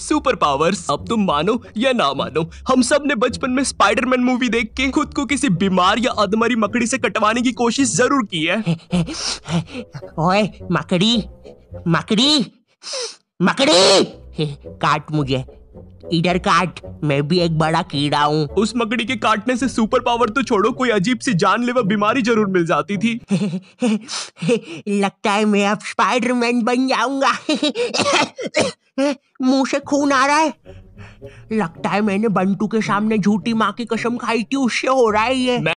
super powers अब तुम मानो या ना मानो हम सब ने बचपन में स्पाइडरमैन मूवी देख के खुद को किसी बीमार या अधमरी मकड़ी से कटवाने की कोशिश जरूर की है ओए मकड़ी मकड़ी मकड़ी काट मुझे इधर काट मैं भी एक बड़ा कीड़ा हूँ उस मकड़ी के काटने से सुपर पावर तो छोड़ो कोई अजीब सी जानलेवा बीमारी जरूर मिल जाती थी लगता है मैं अब स्पाइडरमैन बन जाऊंगा मुंह से खून आ रहा है लगता है मैंने बंटू के सामने झूठी माँ की कसम खाई थी उससे हो रहा है ये